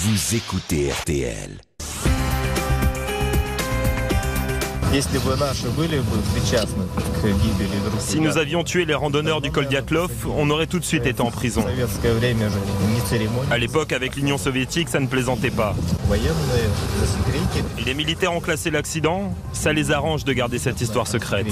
Vous écoutez RTL. Si nous avions tué les randonneurs du col on aurait tout de suite été en prison. À l'époque, avec l'Union soviétique, ça ne plaisantait pas. Les militaires ont classé l'accident, ça les arrange de garder cette histoire secrète.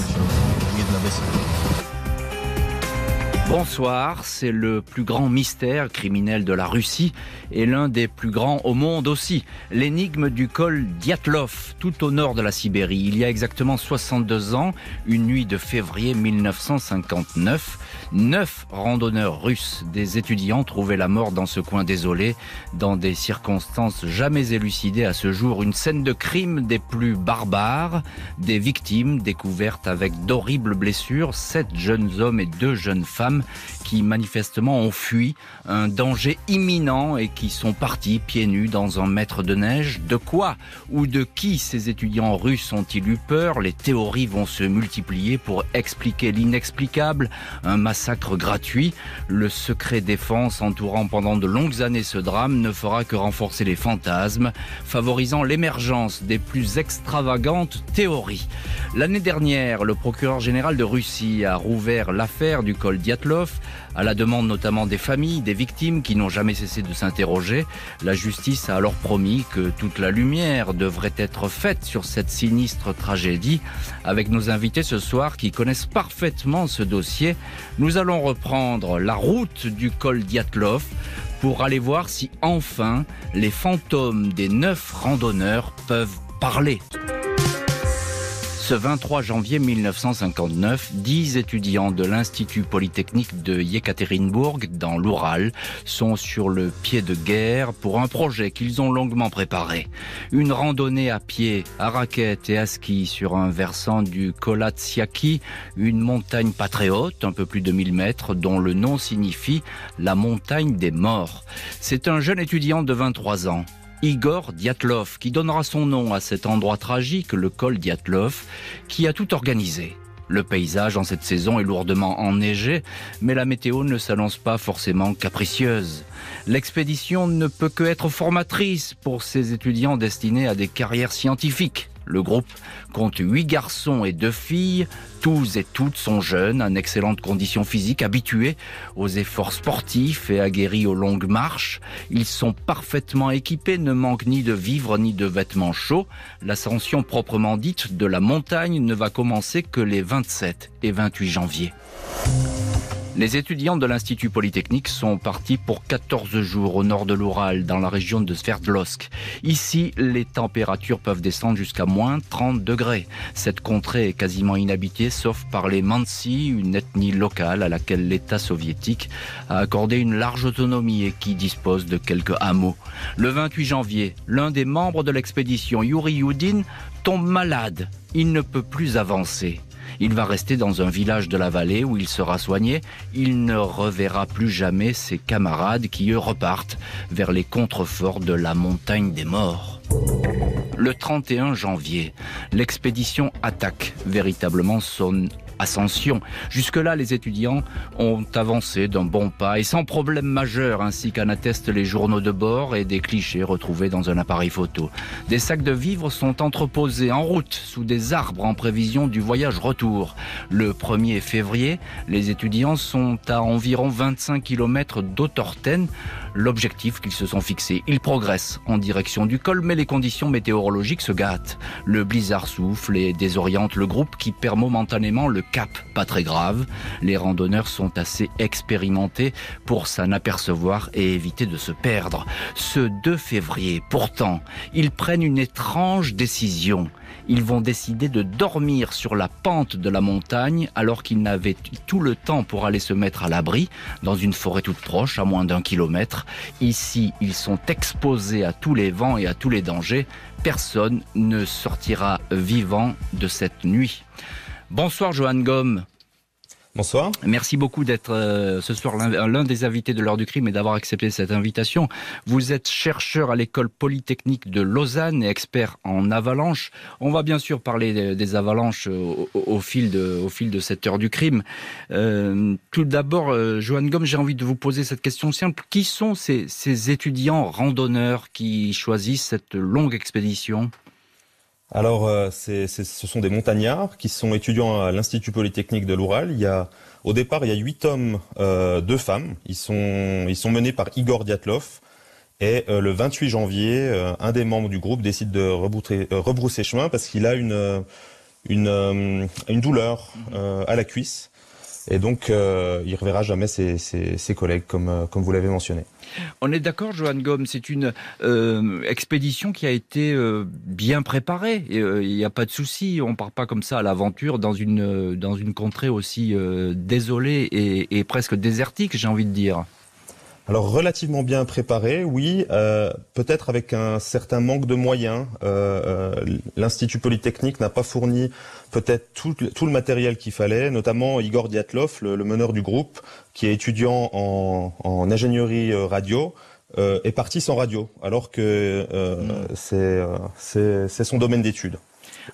Bonsoir, c'est le plus grand mystère criminel de la Russie et l'un des plus grands au monde aussi. L'énigme du col Diatlov, tout au nord de la Sibérie. Il y a exactement 62 ans, une nuit de février 1959, Neuf randonneurs russes, des étudiants, trouvaient la mort dans ce coin désolé, dans des circonstances jamais élucidées à ce jour. Une scène de crime des plus barbares, des victimes découvertes avec d'horribles blessures, sept jeunes hommes et deux jeunes femmes qui manifestement ont fui un danger imminent et qui sont partis pieds nus dans un mètre de neige. De quoi ou de qui ces étudiants russes ont-ils eu peur Les théories vont se multiplier pour expliquer l'inexplicable, un sacre gratuit. Le secret défense entourant pendant de longues années ce drame ne fera que renforcer les fantasmes, favorisant l'émergence des plus extravagantes théories. L'année dernière, le procureur général de Russie a rouvert l'affaire du col Diatlov à la demande notamment des familles, des victimes qui n'ont jamais cessé de s'interroger, la justice a alors promis que toute la lumière devrait être faite sur cette sinistre tragédie. Avec nos invités ce soir qui connaissent parfaitement ce dossier, nous allons reprendre la route du col Diatlov pour aller voir si enfin les fantômes des neuf randonneurs peuvent parler. Ce 23 janvier 1959, dix étudiants de l'Institut Polytechnique de Yekaterinbourg, dans l'Oural, sont sur le pied de guerre pour un projet qu'ils ont longuement préparé. Une randonnée à pied, à raquettes et à ski sur un versant du Kolatsiaki, une montagne pas très haute, un peu plus de 1000 mètres, dont le nom signifie la montagne des morts. C'est un jeune étudiant de 23 ans, Igor Diatlov, qui donnera son nom à cet endroit tragique, le col Diatlov, qui a tout organisé. Le paysage en cette saison est lourdement enneigé, mais la météo ne s'annonce pas forcément capricieuse. L'expédition ne peut que être formatrice pour ces étudiants destinés à des carrières scientifiques. Le groupe compte huit garçons et deux filles. Tous et toutes sont jeunes, en excellente condition physique, habitués aux efforts sportifs et aguerris aux longues marches. Ils sont parfaitement équipés, ne manquent ni de vivres ni de vêtements chauds. L'ascension proprement dite de la montagne ne va commencer que les 27 et 28 janvier. Les étudiants de l'Institut Polytechnique sont partis pour 14 jours au nord de l'Oural, dans la région de Sverdlovsk. Ici, les températures peuvent descendre jusqu'à moins 30 degrés. Cette contrée est quasiment inhabitée, sauf par les Mansi, une ethnie locale à laquelle l'État soviétique a accordé une large autonomie et qui dispose de quelques hameaux. Le 28 janvier, l'un des membres de l'expédition, Yuri Yudin, tombe malade. Il ne peut plus avancer. Il va rester dans un village de la vallée où il sera soigné. Il ne reverra plus jamais ses camarades qui, eux, repartent vers les contreforts de la montagne des morts. Le 31 janvier, l'expédition attaque véritablement son ascension. Jusque-là, les étudiants ont avancé d'un bon pas et sans problème majeur, ainsi qu'en attestent les journaux de bord et des clichés retrouvés dans un appareil photo. Des sacs de vivres sont entreposés en route sous des arbres en prévision du voyage retour. Le 1er février, les étudiants sont à environ 25 km d'Otorten l'objectif qu'ils se sont fixé. Ils progressent en direction du col, mais les conditions météorologiques se gâtent. Le blizzard souffle et désoriente le groupe qui perd momentanément le cap. Pas très grave, les randonneurs sont assez expérimentés pour s'en apercevoir et éviter de se perdre. Ce 2 février, pourtant, ils prennent une étrange décision ils vont décider de dormir sur la pente de la montagne alors qu'ils n'avaient tout le temps pour aller se mettre à l'abri dans une forêt toute proche, à moins d'un kilomètre. Ici, ils sont exposés à tous les vents et à tous les dangers. Personne ne sortira vivant de cette nuit. Bonsoir Johan Gomme. Bonsoir. Merci beaucoup d'être euh, ce soir l'un des invités de l'heure du crime et d'avoir accepté cette invitation. Vous êtes chercheur à l'école polytechnique de Lausanne et expert en avalanche. On va bien sûr parler des, avalanches euh, au, fil de, au fil de cette heure du crime. Euh, tout d'abord, Johan Joanne j'ai envie de vous poser cette question simple. Qui sont ces, ces étudiants randonneurs qui choisissent cette longue expédition alors, euh, ce sont des montagnards qui sont étudiants à l'Institut Polytechnique de l'Oural. Il y a, au départ, il y a huit hommes, euh, deux femmes. Ils sont, ils sont menés par Igor Diatlov. Et euh, le 28 janvier, euh, un des membres du groupe décide de rebrousser chemin parce qu'il a une, une douleur mhm. à la cuisse. Et donc, il euh, il reverra jamais ses, collègues, euh, comme, vous l'avez mentionné. On est d'accord, Johan Gomme, c'est une euh, expédition qui a été bien préparée. Il n'y a pas de souci, on ne part pas comme ça à l'aventure dans une, contrée aussi désolée et presque désertique, j'ai envie de dire. Alors relativement bien préparé, oui, euh, peut-être avec un certain manque de moyens. Euh, euh, L'Institut Polytechnique n'a pas fourni peut-être tout, le matériel qu'il fallait, notamment Igor Diatlov, le, meneur du groupe, qui est étudiant en, ingénierie radio. est parti sans radio, alors que mm. c'est son domaine d'études.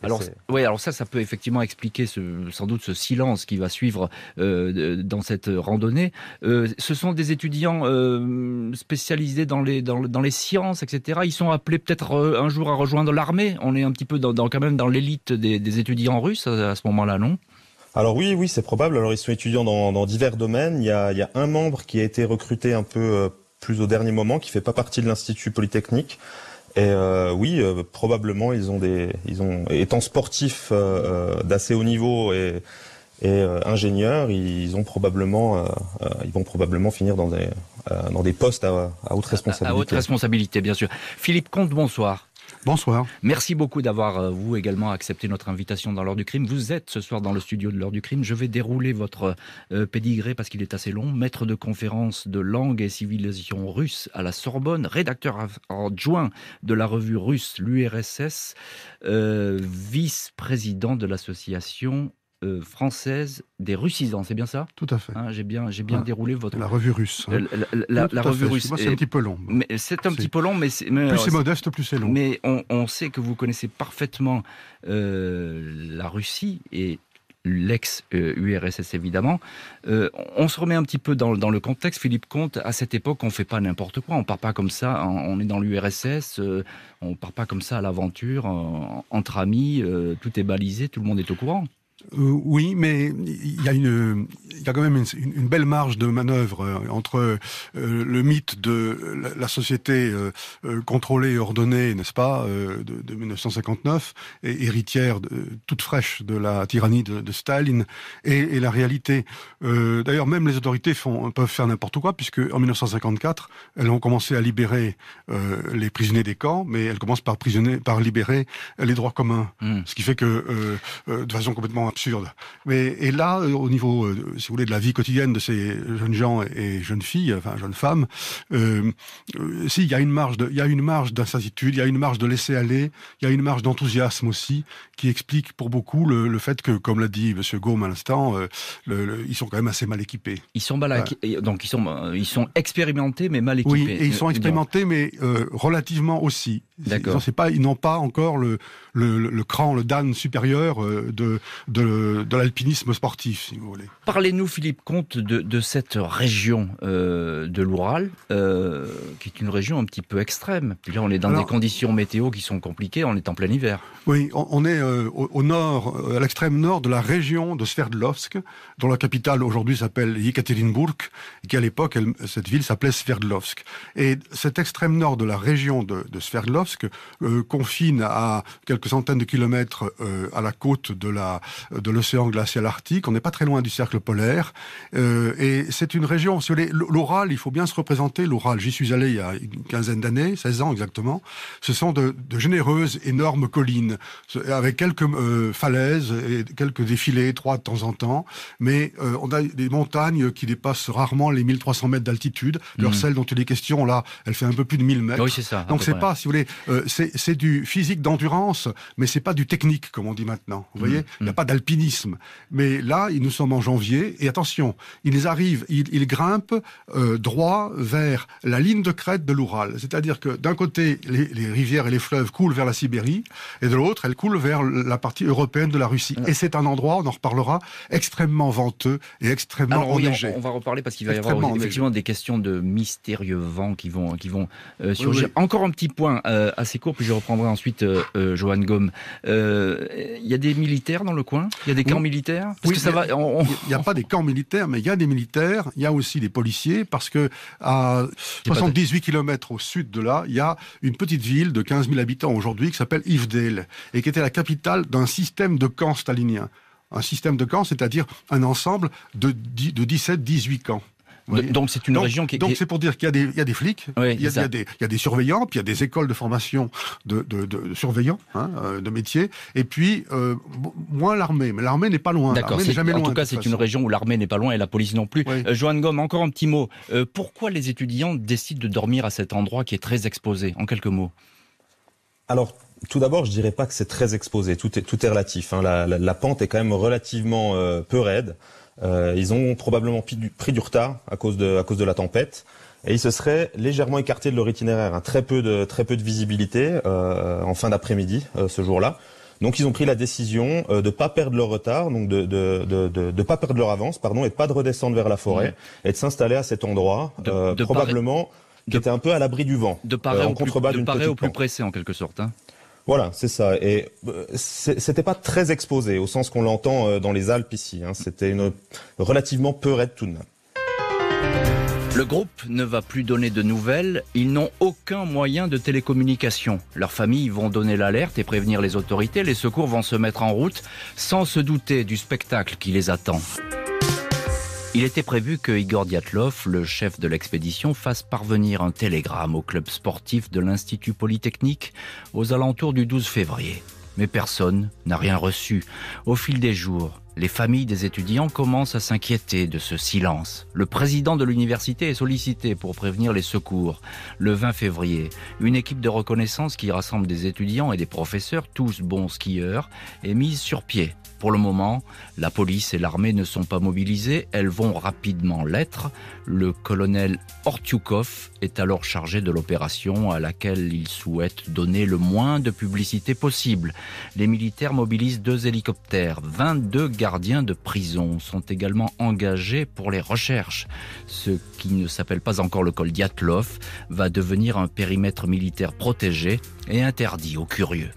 Alors, oui. alors ça, ça peut effectivement expliquer ce, sans doute ce silence qui va suivre euh, dans cette randonnée. Euh, ce sont des étudiants euh, spécialisés dans les, dans, les sciences, etc. Ils sont appelés peut-être euh, un jour à rejoindre l'armée. On est un petit peu dans, quand même dans l'élite des, des étudiants russes à ce moment-là, non alors oui, oui, c'est probable. Alors ils sont étudiants dans, dans divers domaines. Il y, a, il y, a, un membre qui a été recruté un peu euh, plus au dernier moment, qui fait pas partie de l'institut polytechnique, et euh, oui, euh, probablement ils ont des, ils ont étant sportifs euh, euh d'assez haut niveau et, et euh, ingénieurs, ils ont probablement, ils vont probablement finir dans des, dans des postes à, haute responsabilité. à, haute responsabilité, bien sûr. Philippe Comte, bonsoir. Bonsoir. Merci beaucoup d'avoir, euh, vous également, accepté notre invitation dans l'heure du crime. Vous êtes ce soir dans le studio de l'heure du crime. Je vais dérouler votre euh, pédigré parce qu'il est assez long. Maître de conférence de langue et civilisation russe à la Sorbonne, rédacteur adjoint de la revue russe, l'URSS, euh, vice-président de l'association euh, française des russisans. c'est bien ça Tout à fait. Hein, j'ai bien, j'ai bien déroulé votre. La revue russe. Hein. La, revue russe. c'est un petit peu long. Mais c'est un petit peu long, mais, plus c'est modeste, plus c'est long. Mais on, sait que vous connaissez parfaitement euh, la Russie et l'ex-URSS évidemment. Euh, on se remet un petit peu dans, le contexte. Philippe Comte, à cette époque, on fait pas n'importe quoi. On part pas comme ça. On est dans l'URSS. On on part pas comme ça à l'aventure, entre amis. tout est balisé, tout le monde est au courant. Euh, oui, mais il y a quand même une, belle marge de manœuvre euh, entre euh, le mythe de la, société contrôlée et ordonnée, n'est-ce pas, de, 1959, et héritière toute fraîche de la tyrannie de, Staline, et, la réalité. D'ailleurs, même les autorités font, peuvent faire n'importe quoi, puisque en 1954, elles ont commencé à libérer les prisonniers des camps, mais elles commencent par, par libérer les droits communs, hmm. ce qui fait que, de façon complètement absurde. Mais, et là, euh, au niveau, euh, si vous voulez, de la vie quotidienne de ces jeunes gens et, jeunes filles, enfin jeunes femmes, euh, si, il y a une marge il y a une marge d'incertitude, il y a une marge de laisser aller, il y a une marge d'enthousiasme aussi, qui explique pour beaucoup le, fait que, comme l'a dit Monsieur Gaume à l'instant, ils sont quand même assez mal équipés. Ils sont mal, donc ils sont, ils sont expérimentés mais mal équipés. Oui, et ils sont expérimentés mais relativement aussi. D'accord. Ils n'ont pas encore le, le, le, cran, le dan supérieur euh, de, de, de l'alpinisme sportif, si vous voulez. Parlez-nous, Philippe Comte, de, de cette région euh, de l'Oural, euh, qui est une région un petit peu extrême. Puis là, on est dans des conditions météo qui sont compliquées, on est en plein hiver. Oui, on, est euh, au, nord, à l'extrême nord de la région de Sverdlovsk, dont la capitale aujourd'hui s'appelle Yekaterinburg, et qui à l'époque, cette ville s'appelait Sverdlovsk. Et cet extrême nord de la région de, Sverdlovsk confine à quelques centaines de kilomètres à la côte de l'océan de glacial arctique. On n'est pas très loin du cercle polaire. Euh, et c'est une région, si l'Oral, il faut bien se représenter l'Oral. J'y suis allé il y a une quinzaine d'années, 16 ans exactement. Ce sont de, généreuses, énormes collines, avec quelques euh, falaises et quelques défilés étroits de temps en temps. Mais euh, on a des montagnes qui dépassent rarement les 1300 mètres d'altitude. Leur celle mhm. dont il est question, là, elle fait un peu plus de 1000 mètres. Donc c'est pas, si vous voulez, c'est du physique d'endurance, mais c'est pas du technique, comme on dit maintenant. Vous mhm. voyez, il n'y a mhm. pas d'alpinisme. Mais là, nous sommes en janvier et attention, ils arrivent, ils, grimpent euh, droit vers la ligne de crête de l'Oural. C'est-à-dire que d'un côté, les, rivières et les fleuves coulent vers la Sibérie, et de l'autre, elles coulent vers la partie européenne de la Russie. Et c'est un endroit, on en reparlera, extrêmement venteux et extrêmement Alors, on, va reparler parce qu'il va y avoir effectivement des questions de mystérieux vents qui vont, qui vont euh, surgir. Encore un petit point euh, assez court, puis je reprendrai ensuite Johan Gomme. Il y a des militaires dans le coin Il y a des camps militaires parce que ça va, il n'y a pas des camps militaires, mais il y a des militaires, il y a aussi des policiers, parce que à 78 km au sud de là, il y a une petite ville de 15 000 habitants aujourd'hui qui s'appelle Yvedale, et qui était la capitale d'un système de camps staliniens un système de camps, c'est-à-dire un ensemble de 17-18 camps donc c'est une région qui. Donc c'est pour dire qu'il y, a des flics, il, y a, il, y a des, il, y a, des, surveillants, puis il y a des écoles de formation de, de, surveillants, hein, euh, de métiers, et puis euh, moins l'armée. Mais l'armée n'est pas loin. D'accord. Jamais loin. en tout cas, c'est une région où l'armée n'est pas loin et la police non plus. Euh, Joanne Gomme, encore un petit mot. pourquoi les étudiants décident de dormir à cet endroit qui est très exposé En quelques mots. Alors, tout d'abord, je dirais pas que c'est très exposé. Tout est, tout est relatif. Hein. La, la, pente est quand même relativement peu raide. Euh, ils ont probablement pris du, pris du retard à cause de, à cause de la tempête et ils se seraient légèrement écartés de leur itinéraire, hein. très peu de très peu de visibilité euh, en fin d'après-midi euh, ce jour-là. Donc ils ont pris la décision de ne pas perdre leur retard, donc de ne de, de, de pas perdre leur avance, pardon, et pas de redescendre vers la forêt et de s'installer à cet endroit probablement qui était un peu à l'abri du vent, de parer au, plus, au plus pressé en quelque sorte. Hein. Voilà, c'est ça. Et euh, c'était pas très exposé, au sens qu'on l'entend euh, dans les Alpes ici. Hein. C'était une relativement peu raide Le groupe ne va plus donner de nouvelles, ils n'ont aucun moyen de télécommunication. Leurs familles vont donner l'alerte et prévenir les autorités, les secours vont se mettre en route sans se douter du spectacle qui les attend. Il était prévu que Igor Diatlov, le chef de l'expédition, fasse parvenir un télégramme au club sportif de l'Institut Polytechnique aux alentours du 12 février. Mais personne n'a rien reçu. Au fil des jours, les familles des étudiants commencent à s'inquiéter de ce silence. Le président de l'université est sollicité pour prévenir les secours. Le 20 février, une équipe de reconnaissance qui rassemble des étudiants et des professeurs, tous bons skieurs, est mise sur pied. Pour le moment, la police et l'armée ne sont pas mobilisées, elles vont rapidement l'être. Le colonel Ortiukov est alors chargé de l'opération à laquelle il souhaite donner le moins de publicité possible. Les militaires mobilisent deux hélicoptères. 22 gardiens de prison sont également engagés pour les recherches. Ce qui ne s'appelle pas encore le col Diatlov va devenir un périmètre militaire protégé et interdit aux curieux.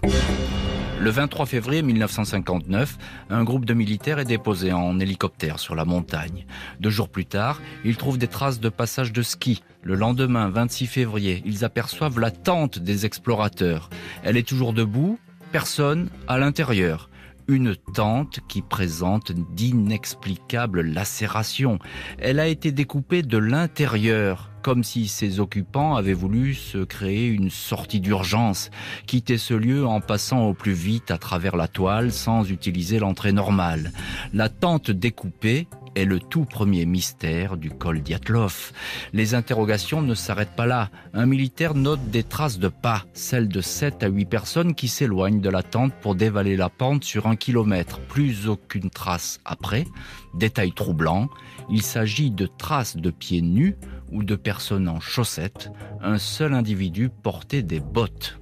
Le 23 février 1959, un groupe de militaires est déposé en hélicoptère sur la montagne. Deux jours plus tard, ils trouvent des traces de passage de ski. Le lendemain, 26 février, ils aperçoivent la tente des explorateurs. Elle est toujours debout, personne à l'intérieur une tente qui présente d'inexplicables lacérations. Elle a été découpée de l'intérieur comme si ses occupants avaient voulu se créer une sortie d'urgence, quitter ce lieu en passant au plus vite à travers la toile sans utiliser l'entrée normale. La tente découpée est le tout premier mystère du col Diatlov. Les interrogations ne s'arrêtent pas là. Un militaire note des traces de pas, celles de 7 à 8 personnes qui s'éloignent de la tente pour dévaler la pente sur un kilomètre. Plus aucune trace après. Détail troublant, il s'agit de traces de pieds nus ou de personnes en chaussettes. Un seul individu portait des bottes.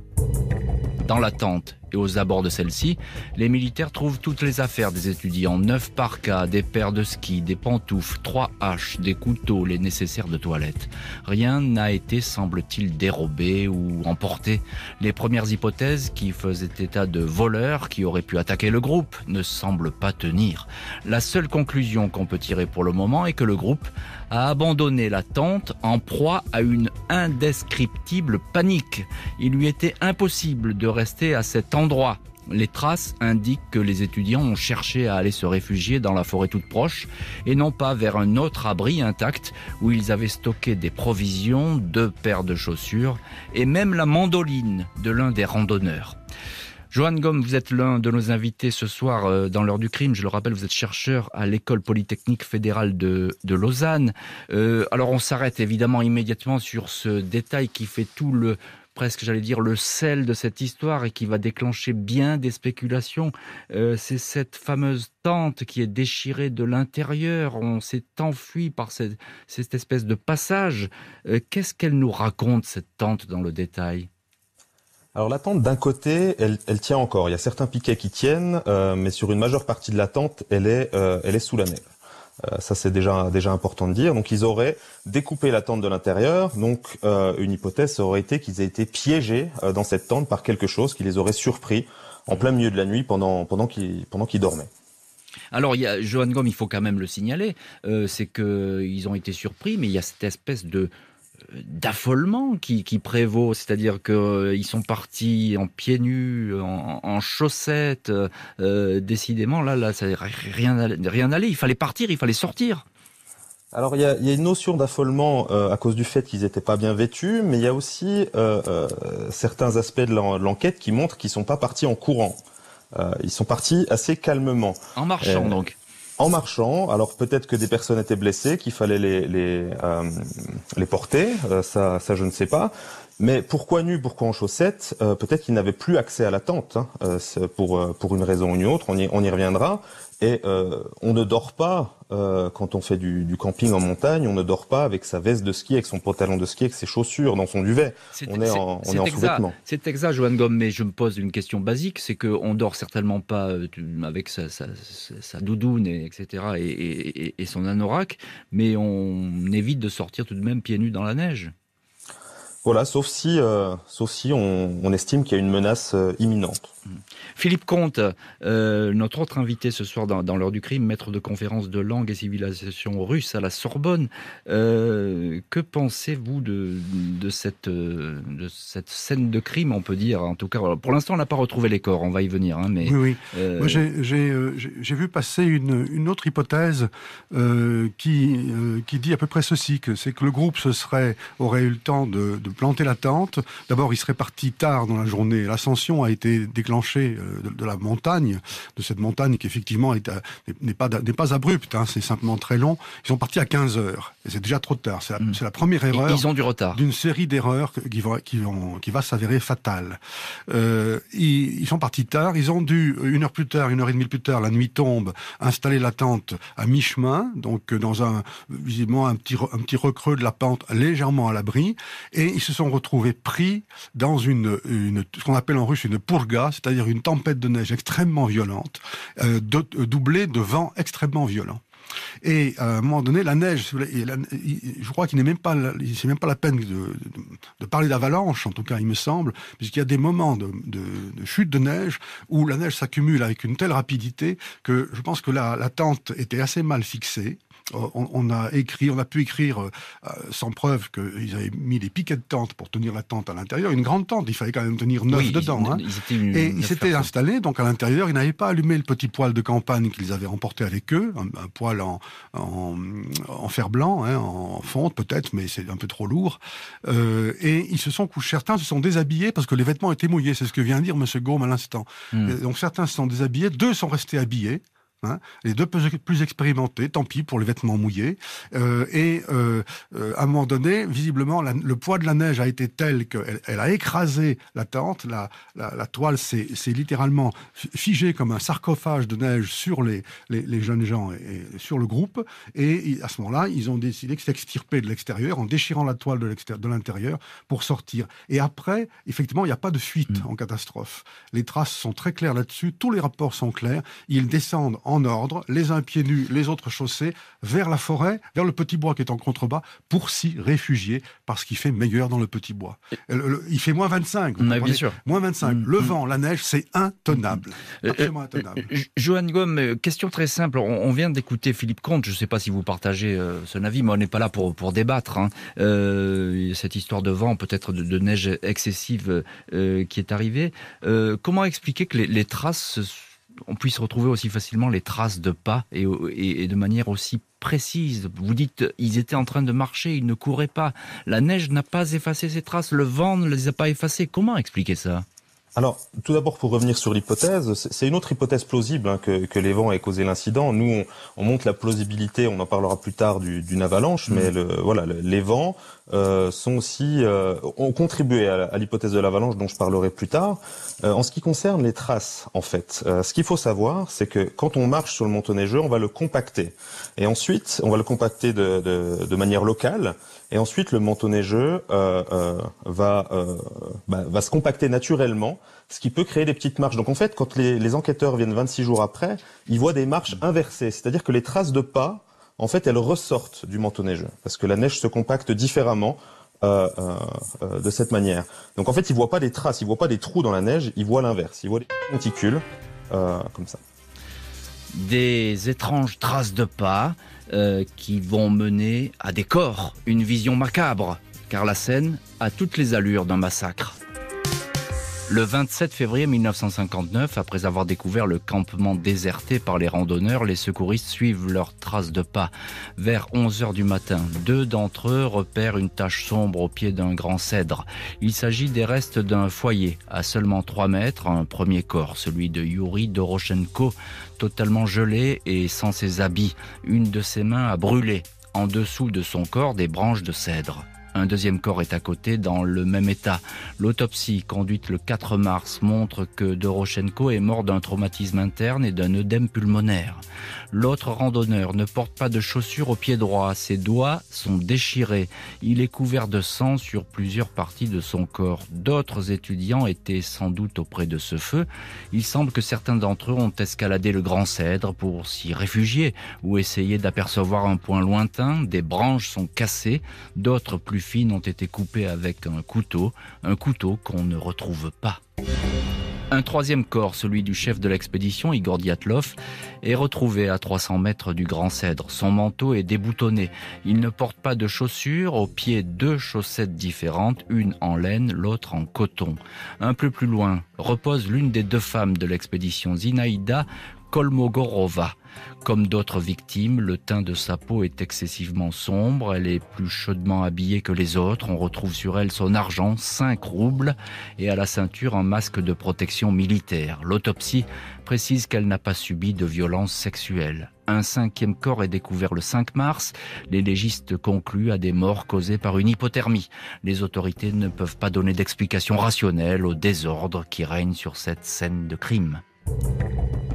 Dans la tente, et aux abords de celle-ci, les militaires trouvent toutes les affaires des étudiants, neuf par cas, des paires de skis, des pantoufles, trois haches, des couteaux, les nécessaires de toilette. Rien n'a été, semble-t-il, dérobé ou emporté. Les premières hypothèses qui faisaient état de voleurs qui auraient pu attaquer le groupe ne semblent pas tenir. La seule conclusion qu'on peut tirer pour le moment est que le groupe a abandonné la tente en proie à une indescriptible panique. Il lui était impossible de rester à cet endroit les traces indiquent que les étudiants ont cherché à aller se réfugier dans la forêt toute proche et non pas vers un autre abri intact où ils avaient stocké des provisions, deux paires de chaussures et même la mandoline de l'un des randonneurs. Johan Gomme, vous êtes l'un de nos invités ce soir euh, dans l'heure du crime. Je le rappelle, vous êtes chercheur à l'école polytechnique fédérale de, Lausanne. Euh, alors on s'arrête évidemment immédiatement sur ce détail qui fait tout le, presque, j'allais dire, le sel de cette histoire et qui va déclencher bien des spéculations, euh, c'est cette fameuse tente qui est déchirée de l'intérieur. On s'est enfui par cette, espèce de passage. Euh, qu'est-ce qu'elle nous raconte, cette tente, dans le détail alors la tente d'un côté, elle, tient encore. Il y a certains piquets qui tiennent, euh, mais sur une majeure partie de la tente, elle est, elle est sous la mer. Euh, ça, c'est déjà déjà important de dire. Donc, ils auraient découpé la tente de l'intérieur. Donc, euh, une hypothèse aurait été qu'ils aient été piégés euh, dans cette tente par quelque chose qui les aurait surpris en plein milieu de la nuit pendant pendant qu'ils pendant qu'ils dormaient. Alors, il y a, Johan Gomme, il faut quand même le signaler, c'est qu'ils ont été surpris, mais il y a cette espèce de, d'affolement qui, prévaut, c'est-à-dire qu'ils euh, sont partis en pieds nus, en, chaussettes, euh, euh, décidément, là, là, ça, rien rien il fallait partir, il fallait sortir. Alors il y a, une notion d'affolement à cause du fait qu'ils n'étaient pas bien vêtus, mais il y a aussi certains aspects de l'enquête qui montrent qu'ils sont pas partis en courant. ils sont partis assez calmement. En marchant donc en marchant, alors peut-être que des personnes étaient blessées, qu'il fallait les, les, euh, porter, euh, ça, ça je ne sais pas. Mais pourquoi nu, pourquoi en chaussettes euh, Peut-être qu'ils n'avaient plus accès à la tente, hein, pour, pour une raison ou une autre, on y, on y reviendra. Et euh, on ne dort pas euh, quand on fait du, camping en montagne, on ne dort pas avec sa veste de ski, avec son pantalon de ski, avec ses chaussures, dans son duvet. on est, en, sous-vêtements. C'est exact, Johan Gomme, mais je me pose une question basique, c'est qu'on dort certainement pas euh, avec sa, sa, doudoune, etc., et son anorak, mais on évite de sortir tout de même pieds nus dans la neige. Voilà, sauf si, euh, sauf si on, estime qu'il y a une menace euh, imminente. Mmh. Philippe Comte, euh, notre autre invité ce soir dans, l'heure du crime, maître de conférence de langue et civilisation russe à la Sorbonne, que pensez-vous de, cette, cette scène de crime, on peut dire En tout cas, pour l'instant, on n'a pas retrouvé les corps, on va y venir. Hein, mais, oui, oui. j'ai vu passer une, autre hypothèse qui, qui dit à peu près ceci, que c'est que le groupe ce serait, aurait eu le temps de planter la tente. D'abord, ils seraient partis tard dans la journée. L'ascension a été déclenchée euh, de, la montagne, de cette montagne qui effectivement euh, n'est pas, abrupte, hein, c'est simplement très long. Ils sont partis à 15 heures. Et c'est déjà trop tard. C'est la, mm. première erreur. du retard. D'une série d'erreurs qui, vont, qui, vont, qui va s'avérer fatale. Euh, ils, sont partis tard. Ils ont dû, une heure plus tard, une heure et demie plus tard, la nuit tombe, installer la tente à mi-chemin, donc dans un, visiblement, un petit, un petit recreux de la pente légèrement à l'abri. Et ils se sont retrouvés pris dans une, ce qu'on appelle en russe une pourga, c'est-à-dire une tempête de neige extrêmement violente, euh, euh, doublée de vents extrêmement violents. Et euh, à un moment donné, la neige, je crois qu'il n'est même pas, c'est même pas la peine de, parler d'avalanche, en tout cas, il me semble, puisqu'il y a des moments de, chute de neige où la neige s'accumule avec une telle rapidité que je pense que la, la tente était assez mal fixée euh, on, a écrit, on a pu écrire euh, euh, sans preuve qu'ils avaient mis des piquets de tente pour tenir la tente à l'intérieur, une grande tente, il fallait quand même tenir neuf dedans. Hein. et ils s'étaient installés, donc à l'intérieur, ils n'avaient pas allumé le petit poêle de campagne qu'ils avaient emporté avec eux, un, poêle en, fer blanc, hein, en fonte peut-être, mais c'est un peu trop lourd. et ils se sont couchés, certains se sont déshabillés parce que les vêtements étaient mouillés, c'est ce que vient dire M. Gaume à l'instant. Hmm. Donc certains se sont déshabillés, deux sont restés habillés, Hein. les deux plus, expérimentés, tant pis pour les vêtements mouillés. Euh, et euh, euh, à un moment donné, visiblement, le poids de la neige a été tel qu'elle elle a écrasé la tente. La, la, toile s'est littéralement figée comme un sarcophage de neige sur les, les, jeunes gens et, sur le groupe. Et à ce moment-là, ils ont décidé de s'extirper de l'extérieur en déchirant la toile de l'intérieur pour sortir. Et après, effectivement, il n'y a pas de fuite mmh. en catastrophe. Les traces sont très claires là-dessus. Tous les rapports sont clairs. Ils descendent en en ordre, les uns pieds nus, les autres chaussés, vers la forêt, vers le petit bois qui est en contrebas, pour s'y réfugier, parce qu'il fait meilleur dans le petit bois. Euh, il fait moins 25. Vous Moins 25. Mm, le mm. vent, la neige, c'est intenable. Euh, euh, Absolument intenable. Johan Gomme, question très simple. On, vient d'écouter Philippe Comte. Je ne sais pas si vous partagez ce son avis, mais on n'est pas là pour, pour débattre. Hein. cette histoire de vent, peut-être de, neige excessive qui est arrivée. comment expliquer que les traces on puisse retrouver aussi facilement les traces de pas et, de manière aussi précise. Vous dites, ils étaient en train de marcher, ils ne couraient pas. La neige n'a pas effacé ces traces, le vent ne les a pas effacées. Comment expliquer ça alors, tout d'abord, pour revenir sur l'hypothèse, c'est une autre hypothèse plausible hein, que, les vents aient causé l'incident. Nous, on, montre la plausibilité, on en parlera plus tard d'une avalanche, mm. mais voilà, les vents euh, sont aussi euh, ont contribué à, l'hypothèse de l'avalanche dont je parlerai plus tard. Euh, en ce qui concerne les traces, en fait, ce qu'il faut savoir, c'est que quand on marche sur le manteau neigeux, on va le compacter, et ensuite on va le compacter de, de, de manière locale, et ensuite le manteau neigeux va bah, va se compacter naturellement, ce qui peut créer des petites marches. Donc en fait, quand les, les enquêteurs viennent 26 jours après, ils voient des marches inversées, c'est-à-dire que les traces de pas en fait, elles ressortent du manteau neigeux, parce que la neige se compacte différemment euh, euh, euh, de cette manière. Donc en fait, ils voit pas des traces, ils voit pas des trous dans la neige, ils voit l'inverse, Il voit des monticules comme ça. Des étranges traces de pas qui vont mener à des corps, une vision macabre, car la scène a toutes les allures d'un massacre. Le 27 février 1959, après avoir découvert le campement déserté par les randonneurs, les secouristes suivent leurs traces de pas. Vers 11h du matin, deux d'entre eux repèrent une tache sombre au pied d'un grand cèdre. Il s'agit des restes d'un foyer, à seulement 3 mètres, un premier corps, celui de Yuri Doroshenko, totalement gelé et sans ses habits. Une de ses mains a brûlé, en dessous de son corps, des branches de cèdre. Un deuxième corps est à côté dans le même état. L'autopsie conduite le 4 mars montre que Doroshenko est mort d'un traumatisme interne et d'un œdème pulmonaire. L'autre randonneur ne porte pas de chaussures au pied droit. Ses doigts sont déchirés. Il est couvert de sang sur plusieurs parties de son corps. D'autres étudiants étaient sans doute auprès de ce feu. Il semble que certains d'entre eux ont escaladé le grand cèdre pour s'y réfugier ou essayer d'apercevoir un point lointain. Des branches sont cassées, d'autres plus fines ont été coupées avec un couteau, un couteau qu'on ne retrouve pas. Un troisième corps, celui du chef de l'expédition, Igor Diatlov, est retrouvé à 300 mètres du Grand Cèdre. Son manteau est déboutonné. Il ne porte pas de chaussures, au pied deux chaussettes différentes, une en laine, l'autre en coton. Un peu plus loin repose l'une des deux femmes de l'expédition, Zinaïda, Kolmogorova. Comme d'autres victimes, le teint de sa peau est excessivement sombre, elle est plus chaudement habillée que les autres, on retrouve sur elle son argent, 5 roubles, et à la ceinture un masque de protection militaire. L'autopsie précise qu'elle n'a pas subi de violence sexuelle. Un cinquième corps est découvert le 5 mars. Les légistes concluent à des morts causées par une hypothermie. Les autorités ne peuvent pas donner d'explication rationnelle au désordre qui règne sur cette scène de crime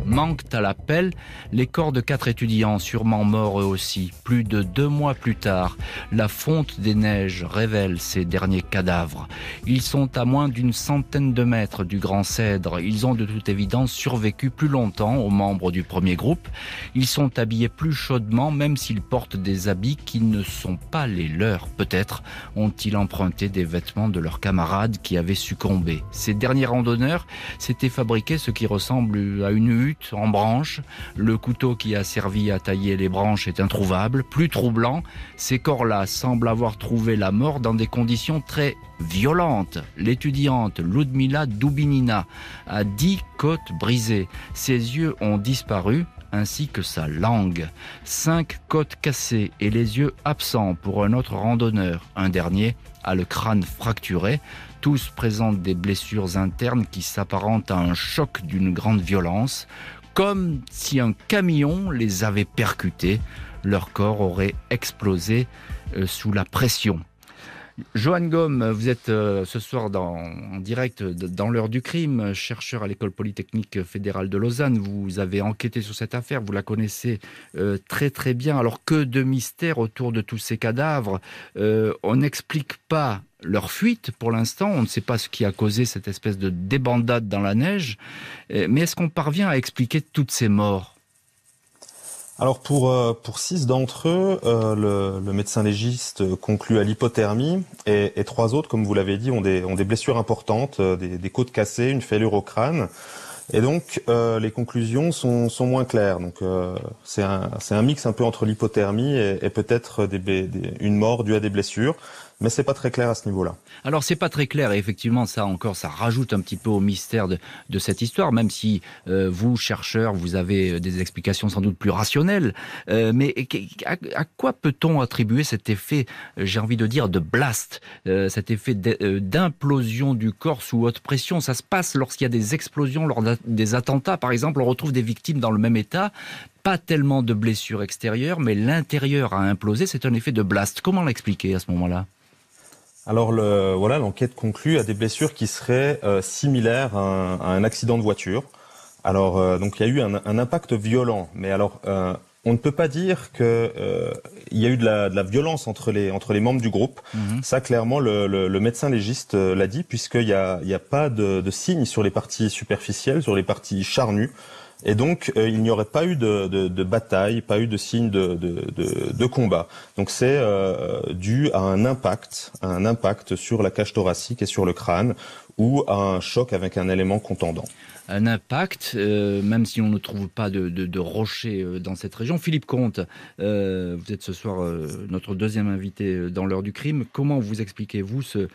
manquent à l'appel. Les corps de quatre étudiants, sûrement morts eux aussi, plus de deux mois plus tard. La fonte des neiges révèle ces derniers cadavres. Ils sont à moins d'une centaine de mètres du grand cèdre. Ils ont de toute évidence survécu plus longtemps aux membres du premier groupe. Ils sont habillés plus chaudement, même s'ils portent des habits qui ne sont pas les leurs. Peut-être ont-ils emprunté des vêtements de leurs camarades qui avaient succombé. Ces derniers randonneurs s'étaient fabriqués ce qui ressemble à une hutte en branches. Le couteau qui a servi à tailler les branches est introuvable. Plus troublant, ces corps-là semblent avoir trouvé la mort dans des conditions très violentes. L'étudiante Ludmila Dubinina a dix côtes brisées. Ses yeux ont disparu ainsi que sa langue. Cinq côtes cassées et les yeux absents pour un autre randonneur. Un dernier a le crâne fracturé. Tous présentent des blessures internes qui s'apparentent à un choc d'une grande violence, comme si un camion les avait percutés. Leur corps aurait explosé euh, sous la pression. Johan Gomme, vous êtes euh, ce soir en direct dans l'heure du crime, chercheur à l'école polytechnique fédérale de Lausanne. Vous avez enquêté sur cette affaire, vous la connaissez euh, très très bien. Alors que de mystères autour de tous ces cadavres. Euh, on n'explique pas leur fuite pour l'instant. On ne sait pas ce qui a causé cette espèce de débandade dans la neige. Mais est-ce qu'on parvient à expliquer toutes ces morts alors pour euh, pour six d'entre eux, euh, le, médecin légiste conclut à l'hypothermie et, trois autres, comme vous l'avez dit, ont des ont des blessures importantes, euh, des, des côtes cassées, une fêlure au crâne. Et donc les conclusions sont, sont moins claires. Donc c'est un c'est un mix un peu entre l'hypothermie et, peut-être une mort due à des blessures mais c'est pas très clair à ce niveau-là. Alors c'est pas très clair, et effectivement, ça encore, ça rajoute un petit peu au mystère de, cette histoire, même si euh, vous, chercheurs, vous avez euh, des explications sans doute plus rationnelles. Euh, mais à, quoi peut-on attribuer cet effet, j'ai envie de dire, de blast, cet effet d'implosion du corps sous haute pression Ça se passe lorsqu'il y a des explosions, lors des attentats, par exemple, on retrouve des victimes dans le même état pas tellement de blessures extérieures, mais l'intérieur a implosé. C'est un effet de blast. Comment l'expliquer à ce moment-là alors voilà, l'enquête conclut à des blessures qui seraient euh, similaires à un, accident de voiture. Alors euh, donc il y a eu un, impact violent, mais alors euh, on ne peut pas dire qu'il il y a eu de la, violence entre les membres du groupe. Mhm. Ça clairement le, médecin légiste l'a dit puisqu'il n'y a, pas de, de signes sur les parties superficielles, sur les parties charnues. Et donc, euh, il n'y aurait pas eu de, bataille, pas eu de signe de, combat. Donc, c'est euh, dû à un impact, un impact sur la cage thoracique et sur le crâne, ou à un choc avec un élément contendant. Un impact, euh, même si on ne trouve pas de, de, rocher dans cette région. Philippe Comte, vous êtes ce soir notre deuxième invité dans l'heure du crime. Comment vous expliquez-vous ce,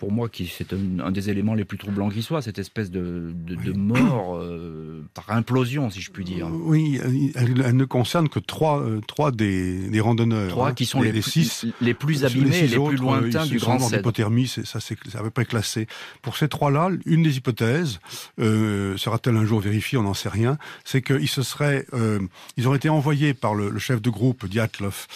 pour moi, qui c'est un, des éléments les plus troublants qui soit, cette espèce de, de, mort euh, par implosion, si je puis dire. Euh, oui, elle, ne concerne que trois, euh, des, des, randonneurs. Trois hein, qui sont les, six, les plus abîmés, les, les plus lointains du Grand cèdre Hypothermie, ça c'est à peu près classé. Pour ces trois-là, une des hypothèses sera-t-elle un jour vérifiée On n'en sait rien. C'est qu'ils se seraient, ils auraient été envoyés par le, le chef de groupe Diatlov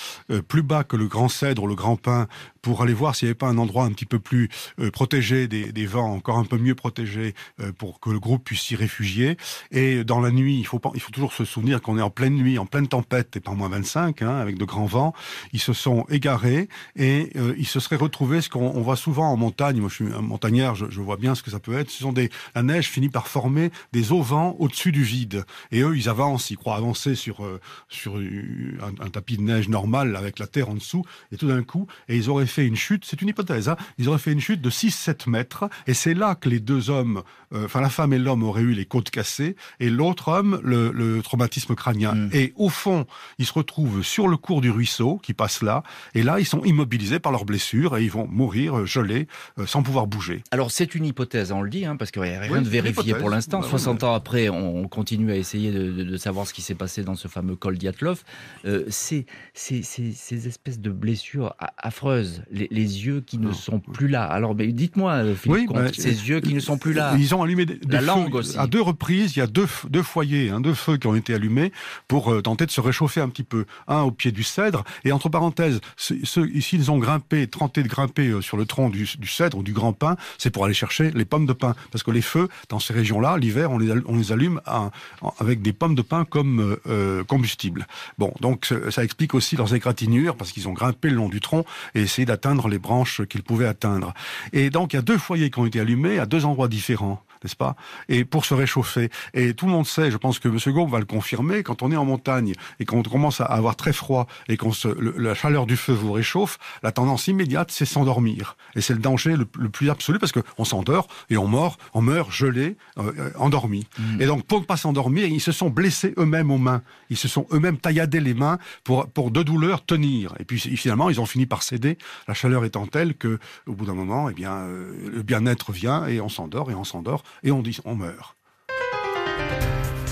plus bas que le Grand Cèdre ou le Grand Pin pour aller voir s'il n'y avait pas un endroit un petit peu plus euh, protéger, des, vents, encore un peu mieux protégés euh, pour que le groupe puisse s'y réfugier. Et dans la nuit, il faut, il faut toujours se souvenir qu'on est en pleine nuit, en pleine tempête, et pas moins 25, hein, avec de grands vents. Ils se sont égarés et euh, ils se seraient retrouvés, ce qu'on voit souvent en montagne, moi je suis un montagnard, je, vois bien ce que ça peut être, ce sont des, la neige finit par former des eaux-vents au-dessus du vide. Et eux, ils avancent, ils croient avancer sur, sur un, tapis de neige normal avec la terre en dessous, et tout d'un coup, et ils auraient fait une chute, c'est une hypothèse, hein, ils auraient fait une chute de 6-7 mètres, et c'est là que les deux hommes, euh, enfin la femme et l'homme auraient eu les côtes cassées, et l'autre homme, le, traumatisme crânien. Mm. Et au fond, ils se retrouvent sur le cours du ruisseau qui passe là, et là, ils sont immobilisés par leurs blessures, et ils vont mourir euh, gelés, euh, sans pouvoir bouger. Alors c'est une hypothèse, hein, on le dit, hein, parce qu'il n'y a rien de vérifié pour l'instant. 60 bah ans après, on continue à essayer de, savoir ce qui s'est passé dans ce fameux col Diatlov. ces, espèces de blessures affreuses, les, yeux qui ne sont plus là. Alors dites-moi, euh, Philippe bah, ces yeux qui ne sont plus là. Ils ont allumé des, langues aussi. À deux reprises, il y a deux, deux foyers, hein, deux feux qui ont été allumés pour euh, tenter de se réchauffer un petit peu. Un au pied du cèdre, et entre parenthèses, ceux, ici, ils ont grimpé, tenté de grimper euh, sur le tronc du, cèdre ou du grand pin, c'est pour aller chercher les pommes de pin. Parce que les feux, dans ces régions-là, l'hiver, on les, on les allume avec des pommes de pin comme combustible. Bon, donc ça explique aussi leurs égratignures, parce qu'ils ont grimpé le long du tronc et essayé d'atteindre les branches qu'ils pouvaient atteindre. Et donc, il y a deux foyers qui ont été allumés à deux endroits différents n'est-ce pas Et pour se réchauffer. Et tout le monde sait, je pense que M. Gaume va le confirmer, quand on est en montagne et qu'on commence à avoir très froid et que la chaleur du feu vous réchauffe, la tendance immédiate, c'est s'endormir. Et c'est le danger le, plus absolu parce qu'on s'endort et on meurt, on meurt gelé, euh, euh, endormi. Mm. Et donc, pour ne pas s'endormir, ils se sont blessés eux-mêmes aux mains. Ils se sont eux-mêmes tailladés les mains pour, pour de douleur tenir. Et puis, finalement, ils ont fini par céder, la chaleur étant telle que, au bout d'un moment, eh bien, euh, le bien-être vient et on s'endort et on s'endort et on dit on meurt.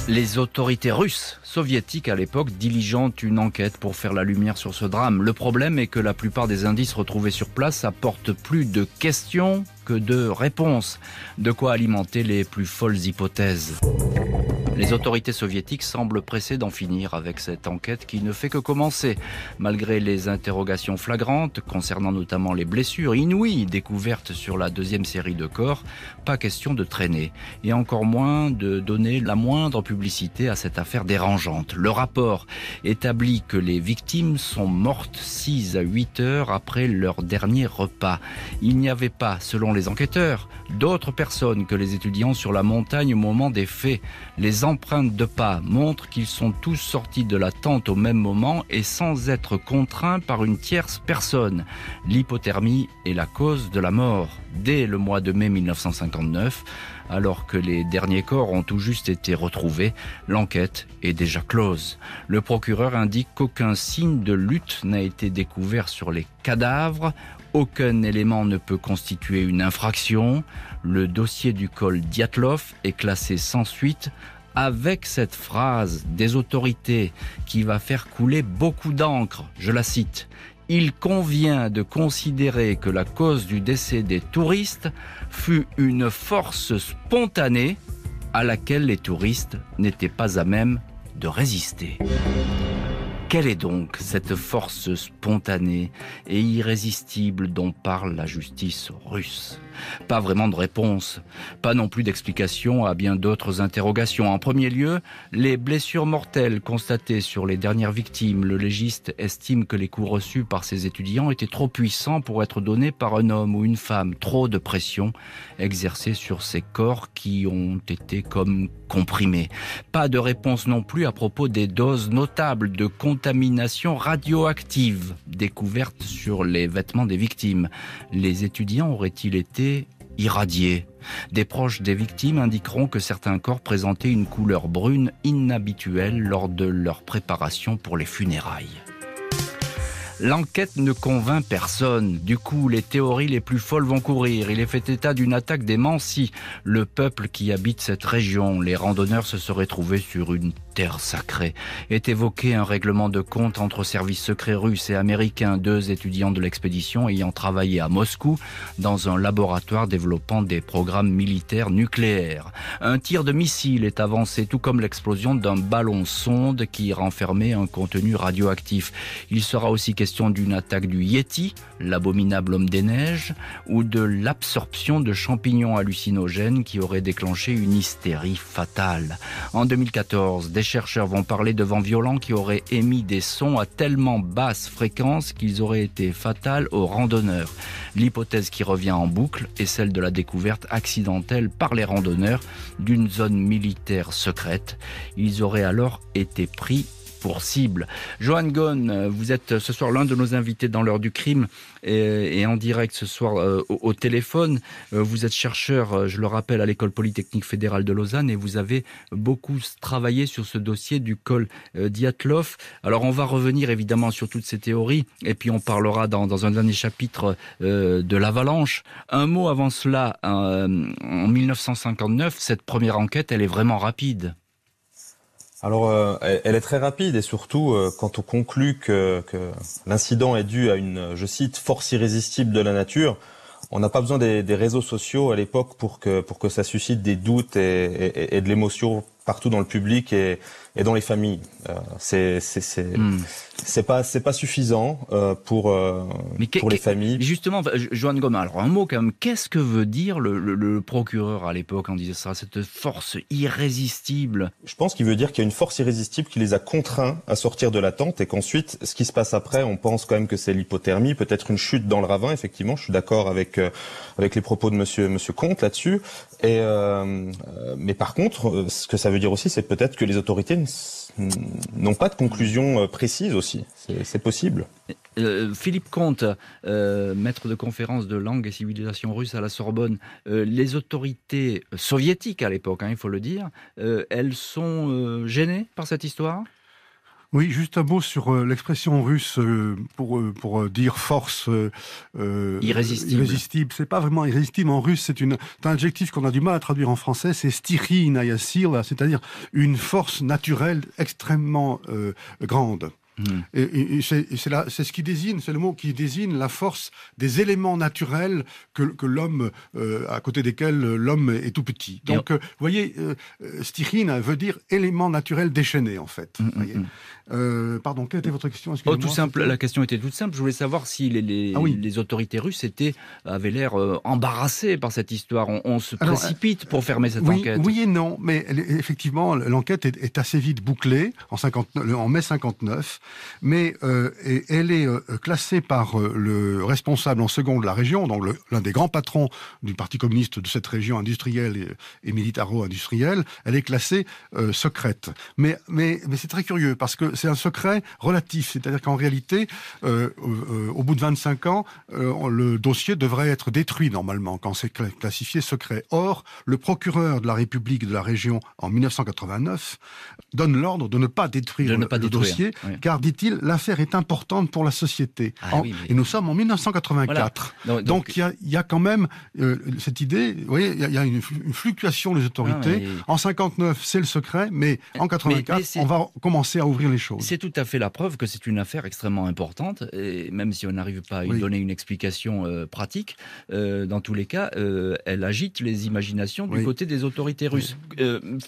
Les autorités russes, soviétiques à l'époque, diligentent une enquête pour faire la lumière sur ce drame. Le problème est que la plupart des indices retrouvés sur place apportent plus de questions que de réponses, de quoi alimenter les plus folles hypothèses. Les autorités soviétiques semblent pressées d'en finir avec cette enquête qui ne fait que commencer. Malgré les interrogations flagrantes concernant notamment les blessures inouïes découvertes sur la deuxième série de corps, pas question de traîner et encore moins de donner la moindre publicité à cette affaire dérangeante. Le rapport établit que les victimes sont mortes 6 à 8 heures après leur dernier repas. Il n'y avait pas, selon les enquêteurs, d'autres personnes que les étudiants sur la montagne au moment des faits. Les empreintes de pas montrent qu'ils sont tous sortis de la tente au même moment et sans être contraints par une tierce personne. L'hypothermie est la cause de la mort. Dès le mois de mai 1959, alors que les derniers corps ont tout juste été retrouvés, l'enquête est déjà close. Le procureur indique qu'aucun signe de lutte n'a été découvert sur les cadavres, aucun élément ne peut constituer une infraction, le dossier du col Diatlov est classé sans suite avec cette phrase des autorités qui va faire couler beaucoup d'encre, je la cite, il convient de considérer que la cause du décès des touristes fut une force spontanée à laquelle les touristes n'étaient pas à même de résister. Quelle est donc cette force spontanée et irrésistible dont parle la justice russe Pas vraiment de réponse, pas non plus d'explication à bien d'autres interrogations. En premier lieu, les blessures mortelles constatées sur les dernières victimes. Le légiste estime que les coups reçus par ses étudiants étaient trop puissants pour être donnés par un homme ou une femme. Trop de pression exercée sur ces corps qui ont été comme pas de réponse non plus à propos des doses notables de contamination radioactive découvertes sur les vêtements des victimes. Les étudiants auraient-ils été irradiés des proches des victimes indiqueront que certains corps présentaient une couleur brune inhabituelle lors de leur préparation pour les funérailles. L'enquête ne convainc personne. Du coup, les théories les plus folles vont courir. Il est fait état d'une attaque des Mansi, le peuple qui habite cette région. Les randonneurs se seraient trouvés sur une terre sacrée. Est évoqué un règlement de compte entre services secrets russes et américains, deux étudiants de l'expédition ayant travaillé à Moscou dans un laboratoire développant des programmes militaires nucléaires. Un tir de missile est avancé, tout comme l'explosion d'un ballon sonde qui renfermait un contenu radioactif. Il sera aussi question d'une attaque du Yeti, l'abominable homme des neiges, ou de l'absorption de champignons hallucinogènes qui auraient déclenché une hystérie fatale. En 2014, des chercheurs vont parler de vents violents qui auraient émis des sons à tellement basse fréquence qu'ils auraient été fatales aux randonneurs. L'hypothèse qui revient en boucle est celle de la découverte accidentelle par les randonneurs d'une zone militaire secrète. Ils auraient alors été pris pour cible. Johan Ghosn, vous êtes euh, ce soir l'un de nos invités dans l'heure du crime et, en direct ce soir euh, au, téléphone. Euh, vous êtes chercheur, je le rappelle, à l'École polytechnique fédérale de Lausanne et vous avez beaucoup travaillé sur ce dossier du col Diatlov. Alors on va revenir évidemment sur toutes ces théories et puis on parlera dans un dernier chapitre de l'avalanche. Un mot avant cela, en 1959, cette première enquête, elle est vraiment rapide. Alors, euh, elle est très rapide et surtout, euh, quand on conclut que, que l'incident est dû à une, je cite, force irrésistible de la nature, on n'a pas besoin des, des, réseaux sociaux à l'époque pour que, pour que ça suscite des doutes et, et, et de l'émotion partout dans le public et, et dans les familles. Euh, c'est, c'est, c'est, hmm c'est pas c'est pas suffisant euh, pour euh, pour les familles. Justement, Joanne Goma, alors un mot quand même. Qu'est-ce que veut dire le, procureur à l'époque en disait ça, cette force irrésistible. Je pense qu'il veut dire qu'il y a une force irrésistible qui les a contraints à sortir de la tente et qu'ensuite, ce qui se passe après, on pense quand même que c'est l'hypothermie, peut-être une chute dans le ravin. Effectivement, je suis d'accord avec euh, avec les propos de Monsieur Monsieur Comte là-dessus. Et mais par contre, ce que ça veut dire aussi, c'est peut-être que les autorités n'ont pas de conclusion précise aussi. C'est possible. Euh, Philippe Comte, euh, maître de conférence de langue et civilisation russe à la Sorbonne, euh, les autorités soviétiques à l'époque, hein, il faut le dire, elles sont gênées par cette histoire oui, juste un mot sur l'expression russe pour pour dire force irrésistible. Ce C'est pas vraiment irrésistible en russe. C'est une un adjectif qu'on a du mal à traduire en français. C'est stihinayasil, c'est-à-dire une force naturelle extrêmement grande. Mm. Et, c'est ce qui désigne, c'est le mot qui désigne la force des éléments naturels que, l'homme, euh, à côté desquels l'homme est, tout petit. Donc, euh, vous voyez, euh, euh veut dire élément naturel déchaîné, en fait. Mm, mm, euh, pardon, quelle était votre question oh, tout simple, La question était toute simple. Je voulais savoir si les, ah autorités russes avaient l'air euh, embarrassées par cette histoire. On, se précipite pour fermer cette enquête. Oui et non, mais effectivement, l'enquête est, assez vite bouclée en, en mai 59, mais euh, elle est classée par le responsable en second de la région, donc l'un des grands patrons du Parti communiste de cette région industrielle et, militaro-industrielle. Elle est classée secrète. Mais, mais, mais c'est très curieux parce que c'est un secret relatif. C'est-à-dire qu'en réalité, euh, euh, au bout de 25 ans, euh, le dossier devrait être détruit normalement quand c'est classifié secret. Or, le procureur de la République de la région en 1989 donne l'ordre de ne pas détruire le, dossier, car dit-il, l'affaire est importante pour la société. Ah et nous sommes en 1984. donc il y, a quand même cette idée, vous voyez, il y, a une, fluctuation des autorités. Ah, en 59, c'est le secret, mais en 84, on va commencer à ouvrir les c'est tout à fait la preuve que c'est une affaire extrêmement importante, et même si on n'arrive pas à lui donner une explication euh, pratique, euh, dans tous les cas, euh, elle agite les imaginations du côté des autorités russes.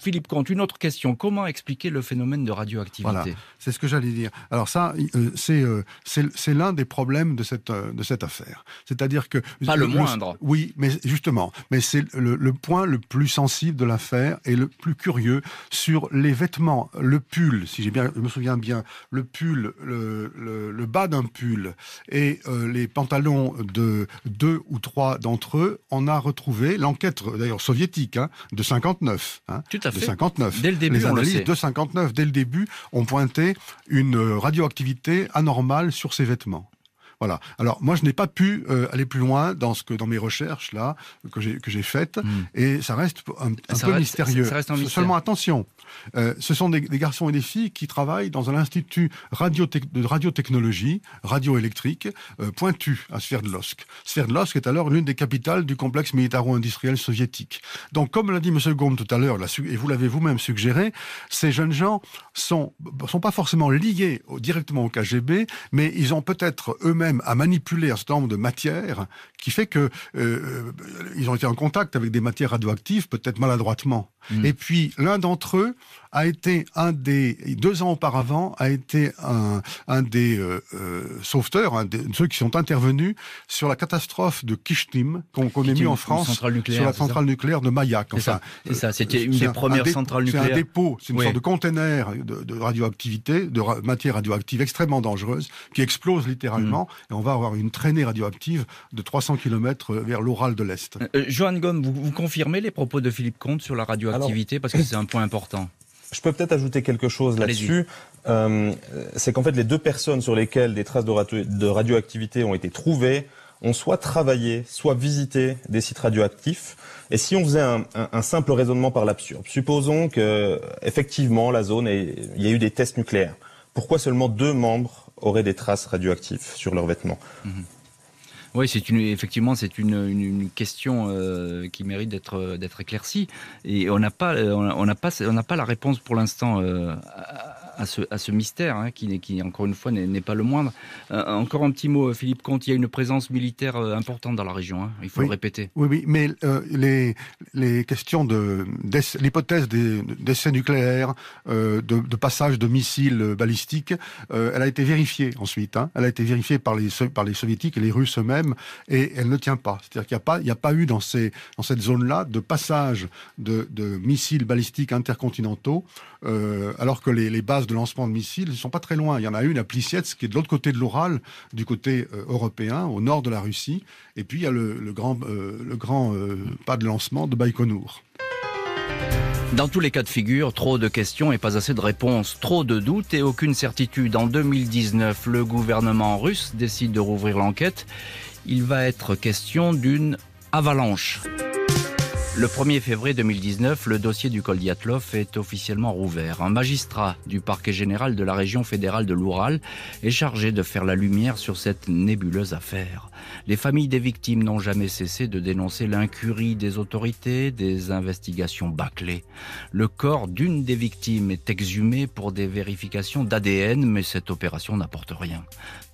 Philippe Comte, une autre question. Comment expliquer le phénomène de radioactivité C'est ce que j'allais dire. Alors ça, c'est l'un des problèmes de cette, de cette affaire. C'est-à-dire que... Pas le, moindre. oui, mais justement, mais c'est le, point le plus sensible de l'affaire et le plus curieux sur les vêtements, le pull, si j'ai bien, bien, bien, le pull, le, bas d'un pull et euh, les pantalons de deux ou trois d'entre eux, on a retrouvé l'enquête euh, d'ailleurs soviétique hein, de 59. Hein, Tout à fait. De 59. Dès le début, on de 59 dès le début ont pointé une euh, radioactivité anormale sur ces vêtements. Voilà. Alors moi, je n'ai pas pu euh, aller plus loin dans ce que dans mes recherches là que j'ai que j'ai faites hmm. et ça reste un, un peu mystérieux. Seulement attention, euh, ce sont des, garçons et des filles qui travaillent dans un institut de radiotechnologie radioélectrique euh, pointu à Sverdlovsk. Sverdlovsk est alors l'une des capitales du complexe militaro-industriel soviétique. Donc comme l'a dit Monsieur Gaume tout à l'heure, et vous l'avez vous-même suggéré, ces jeunes gens sont sont pas forcément liés directement au KGB, mais ils ont peut-être eux-mêmes à manipuler un certain nombre de matières qui fait que euh, euh, ils ont été en contact avec des matières radioactives, peut-être maladroitement. Mm. Et puis l'un d'entre eux a été un des deux ans auparavant a été un, un des euh, euh, sauveteurs, un ceux qui sont intervenus sur la catastrophe de Kishtim qu'on connaît mieux mis en France sur la centrale nucléaire de Mayak. c'est ça, euh, c'était une des premières centrales nucléaires. C'est un dépôt, c'est une sorte de conteneur de, radioactivité, de matière radioactive extrêmement dangereuse qui explose littéralement mm. et on va avoir une traînée radioactive de 300 km vers l'oral de l'Est. Euh, Johan Gomme, vous, confirmez les propos de Philippe Comte sur la radioactivité parce que c'est un point important. Je peux peut-être ajouter quelque chose là-dessus. Euh, c'est qu'en fait, les deux personnes sur lesquelles des traces de, radioactivité ont été trouvées ont soit travaillé, soit visité des sites radioactifs. Et si on faisait un, simple raisonnement par l'absurde, supposons que effectivement la zone, et il y a eu des tests nucléaires. Pourquoi seulement deux membres auraient des traces radioactives sur leurs vêtements mhm. Oui, c'est une, effectivement, c'est une, une, question euh, qui mérite d'être, d'être éclaircie. Et on n'a pas, euh, on n'a pas, on n'a pas la réponse pour l'instant euh, à, ce, mystère, hein, qui, encore une fois, n'est pas le moindre. Euh, encore un petit mot, euh, Philippe Comte, il y a une présence militaire euh, importante dans la région, hein. il faut le répéter. Oui, oui, mais les, questions de l'hypothèse d'essais nucléaires, de, passage de missiles balistiques, elle a été vérifiée ensuite. Hein. elle a été vérifiée par les, soviétiques et les russes eux-mêmes, et elle ne tient pas. C'est-à-dire qu'il n'y a, pas, a pas eu dans, cette zone-là de passage de missiles balistiques intercontinentaux euh, alors que les, bases de lancement de missiles ne sont pas très loin. Il y en a une à Plissietz, qui est de l'autre côté de l'Oural, du côté euh, européen, au nord de la Russie. Et puis il y a le, grand, le grand euh, pas de lancement de Baïkonour. Dans tous les cas de figure, trop de questions et pas assez de réponses, trop de doutes et aucune certitude. En 2019, le gouvernement russe décide de rouvrir l'enquête. Il va être question d'une avalanche. Le 1er février 2019, le dossier du col est officiellement rouvert. Un magistrat du parquet général de la région fédérale de l'Oural est chargé de faire la lumière sur cette nébuleuse affaire. Les familles des victimes n'ont jamais cessé de dénoncer l'incurie des autorités, des investigations bâclées. Le corps d'une des victimes est exhumé pour des vérifications d'ADN, mais cette opération n'apporte rien.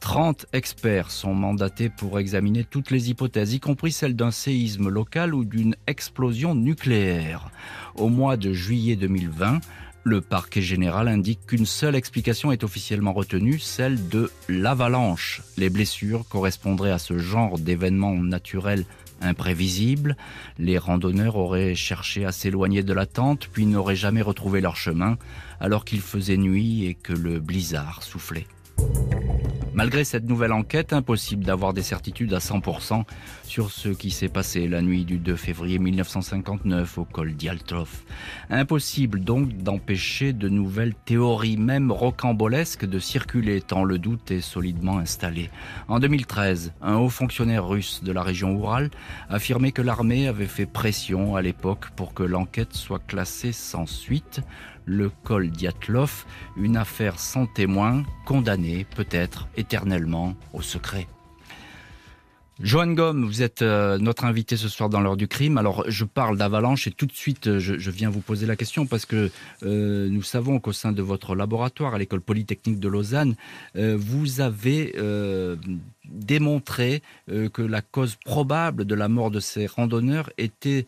30 experts sont mandatés pour examiner toutes les hypothèses, y compris celle d'un séisme local ou d'une explosion nucléaire. Au mois de juillet 2020, le parquet général indique qu'une seule explication est officiellement retenue, celle de l'avalanche. Les blessures correspondraient à ce genre d'événement naturel imprévisible. Les randonneurs auraient cherché à s'éloigner de la tente, puis n'auraient jamais retrouvé leur chemin, alors qu'il faisait nuit et que le blizzard soufflait. Malgré cette nouvelle enquête, impossible d'avoir des certitudes à 100% sur ce qui s'est passé la nuit du 2 février 1959 au col d'Yaltrov. Impossible donc d'empêcher de nouvelles théories, même rocambolesques, de circuler tant le doute est solidement installé. En 2013, un haut fonctionnaire russe de la région Oural affirmait que l'armée avait fait pression à l'époque pour que l'enquête soit classée sans suite le col Diatlov, une affaire sans témoin, condamnée peut-être éternellement au secret. Johan Gomme, vous êtes euh, notre invité ce soir dans l'heure du crime. Alors, je parle d'avalanche et tout de suite, euh, je, viens vous poser la question parce que euh, nous savons qu'au sein de votre laboratoire à l'école polytechnique de Lausanne, vous avez démontré que la cause probable de la mort de ces randonneurs était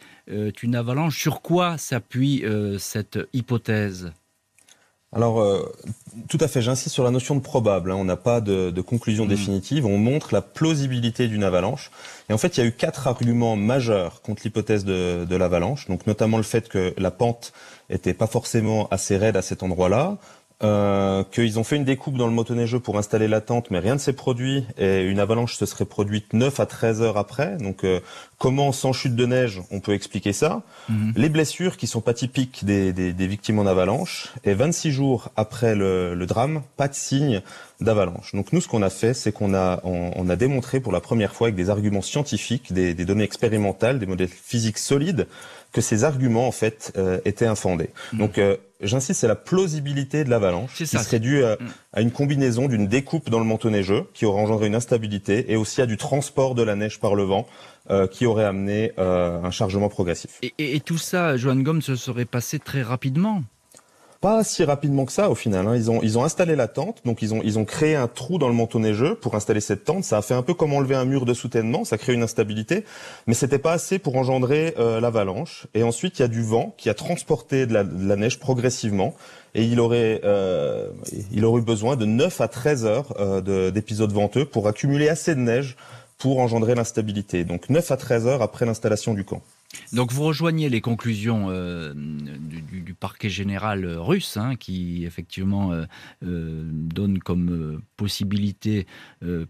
une avalanche. Sur quoi s'appuie cette hypothèse alors, euh, tout à fait, j'insiste sur la notion de probable. Hein. On n'a pas de, conclusion mm. définitive. On montre la plausibilité d'une avalanche. Et en fait, il y a eu quatre arguments majeurs contre l'hypothèse de, de l'avalanche. Donc, notamment le fait que la pente était pas forcément assez raide à cet endroit-là, euh, qu'ils ont fait une découpe dans le motoneigeux pour installer la tente, mais rien ne s'est produit et une avalanche se serait produite 9 à 13 heures après. Donc euh, comment sans chute de neige on peut expliquer ça mhm. Les blessures qui sont pas typiques des, victimes en avalanche et 26 jours après le, drame, pas de signe d'avalanche. Donc nous ce qu'on a fait, c'est qu'on a a démontré pour la première fois avec des arguments scientifiques, des données expérimentales, des modèles physiques solides que ces arguments en fait euh, étaient infondés. Mm. Donc euh, j'insiste, c'est la plausibilité de l'avalanche qui serait due mm. à, une combinaison d'une découpe dans le manteau neigeux qui aurait engendré une instabilité et aussi à du transport de la neige par le vent euh, qui aurait amené un chargement progressif. Et, tout ça, Johan Gomme, se serait passé très rapidement pas si rapidement que ça au final. Hein. Ils ont ils ont installé la tente, donc ils ont ils ont créé un trou dans le manteau neigeux pour installer cette tente. Ça a fait un peu comme enlever un mur de soutènement, ça crée une instabilité, mais c'était pas assez pour engendrer euh, l'avalanche. Et ensuite il y a du vent qui a transporté de la, neige progressivement et il aurait euh, il aurait eu besoin de 9 à 13 heures euh, d'épisodes venteux pour accumuler assez de neige pour engendrer l'instabilité. Donc 9 à 13 heures après l'installation du camp. Donc vous rejoignez les conclusions euh, du, parquet général euh, russe, hein, qui effectivement euh, donne comme possibilité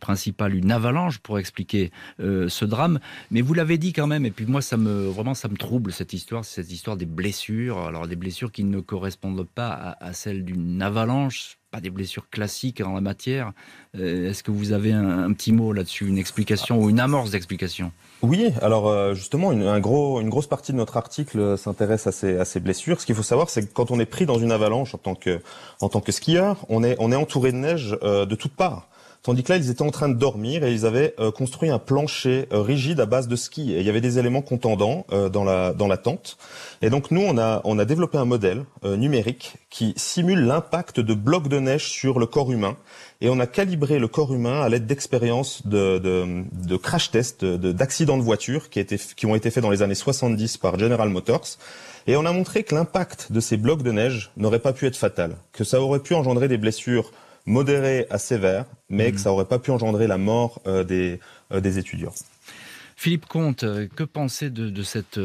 principale une avalanche pour expliquer ce drame. Mais vous l'avez dit quand même, et puis moi ça me vraiment ça me trouble cette histoire, cette histoire des blessures, alors des blessures qui ne correspondent pas à, à celles d'une avalanche pas des blessures classiques en la matière. Euh, est-ce que vous avez un, petit mot là-dessus, une explication ou une amorce d'explication Oui, alors euh, justement, une, un gros, une grosse partie de notre article euh, s'intéresse à ces, blessures. Ce qu'il faut savoir, c'est que quand on est pris dans une avalanche en tant que, en tant que skieur, on est, on est entouré de neige de toutes parts. Tandis que là, ils étaient en train de dormir et ils avaient euh, construit un plancher euh, rigide à base de ski. Et il y avait des éléments contendants euh, dans, la, dans la tente. Et donc nous, on a, on a développé un modèle numérique qui simule l'impact de blocs de neige sur le corps humain. Et on a calibré le corps humain à l'aide d'expériences de, de, crash tests, d'accidents de, voiture qui, étaient, qui ont été faits dans les années 70 par General Motors. Et on a montré que l'impact de ces blocs de neige n'aurait pas pu être fatal, que ça aurait pu engendrer des blessures modérées à sévères, mais que mhm. ça n'aurait pas pu engendrer la mort euh, des, euh, des étudiants. Philippe Comte, euh, que penser de, de cette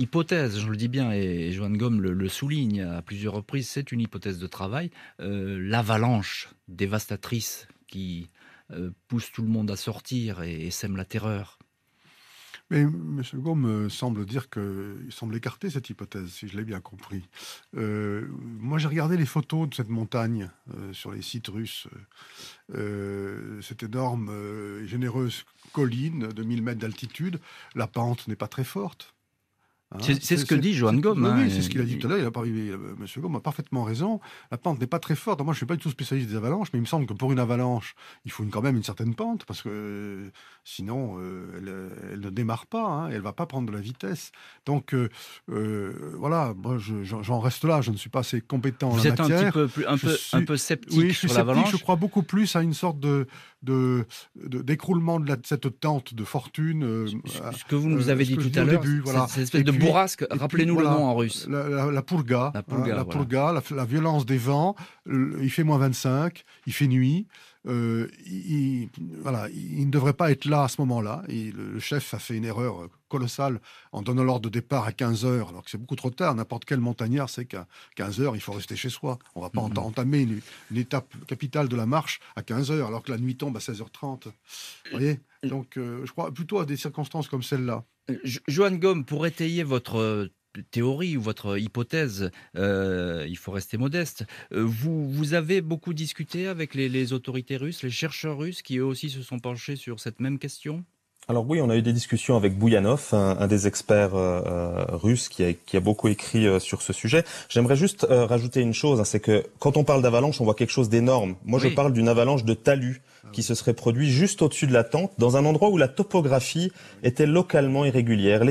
hypothèse Je le dis bien, et, Joanne Gomme le, souligne à plusieurs reprises, c'est une hypothèse de travail. L'avalanche dévastatrice qui pousse tout le monde à sortir et sème la terreur. Mais M. Gaume semble dire qu'il semble écarter cette hypothèse, si je l'ai bien compris. Euh, moi, j'ai regardé les photos de cette montagne euh, sur les sites russes. Euh, cette énorme généreuse colline de 1000 mètres d'altitude, la pente n'est pas très forte. Hein, c'est ce que dit Johan Gomme. oui, hein, c'est ce qu'il a dit tout à l'heure. Euh, monsieur Gomme a parfaitement raison. La pente n'est pas très forte. Moi, je ne suis pas du tout spécialiste des avalanches, mais il me semble que pour une avalanche, il faut quand même une certaine pente, parce que euh, sinon, euh, elle, ne démarre pas, hein, elle ne va pas prendre de la vitesse. Donc, voilà, moi, j'en reste là. Je ne suis pas assez compétent Vous en matière. êtes un peu, un peu, sceptique oui, sur l'avalanche Je crois beaucoup plus à une sorte de de, d'écroulement de, cette tente de fortune. Euh, euh, ce, que vous nous euh, avez dit tout à l'heure, voilà. cette espèce de bourrasque, rappelez-nous le nom en russe. La, la purga, hein, la, violence des vents, il fait moins 25, il fait nuit. il, voilà, il ne devrait pas être là à ce moment-là. le chef a fait une erreur Colossal. en donnant l'ordre de départ à 15 heures, alors que c'est beaucoup trop tard. N'importe quel montagnard sait qu'à 15 heures, il faut rester chez soi. On ne va pas mm-hmm. entamer une, étape capitale de la marche à 15 heures, alors que la nuit tombe à 16h30. Mm-hmm. Donc, euh, je crois plutôt à des circonstances comme celle-là. Johan Gomme, pour étayer votre euh, théorie ou votre hypothèse, euh, il faut rester modeste. Vous, avez beaucoup discuté avec les, autorités russes, les chercheurs russes qui eux aussi se sont penchés sur cette même question alors oui, on a eu des discussions avec Bouyanov, un, des experts euh, euh, russes qui a, beaucoup écrit euh, sur ce sujet. J'aimerais juste rajouter une chose, hein, c'est que quand on parle d'avalanche, on voit quelque chose d'énorme. Moi, je parle d'une avalanche de talus ah qui se serait produit juste au-dessus de la tente, dans un endroit où la topographie était localement irrégulière,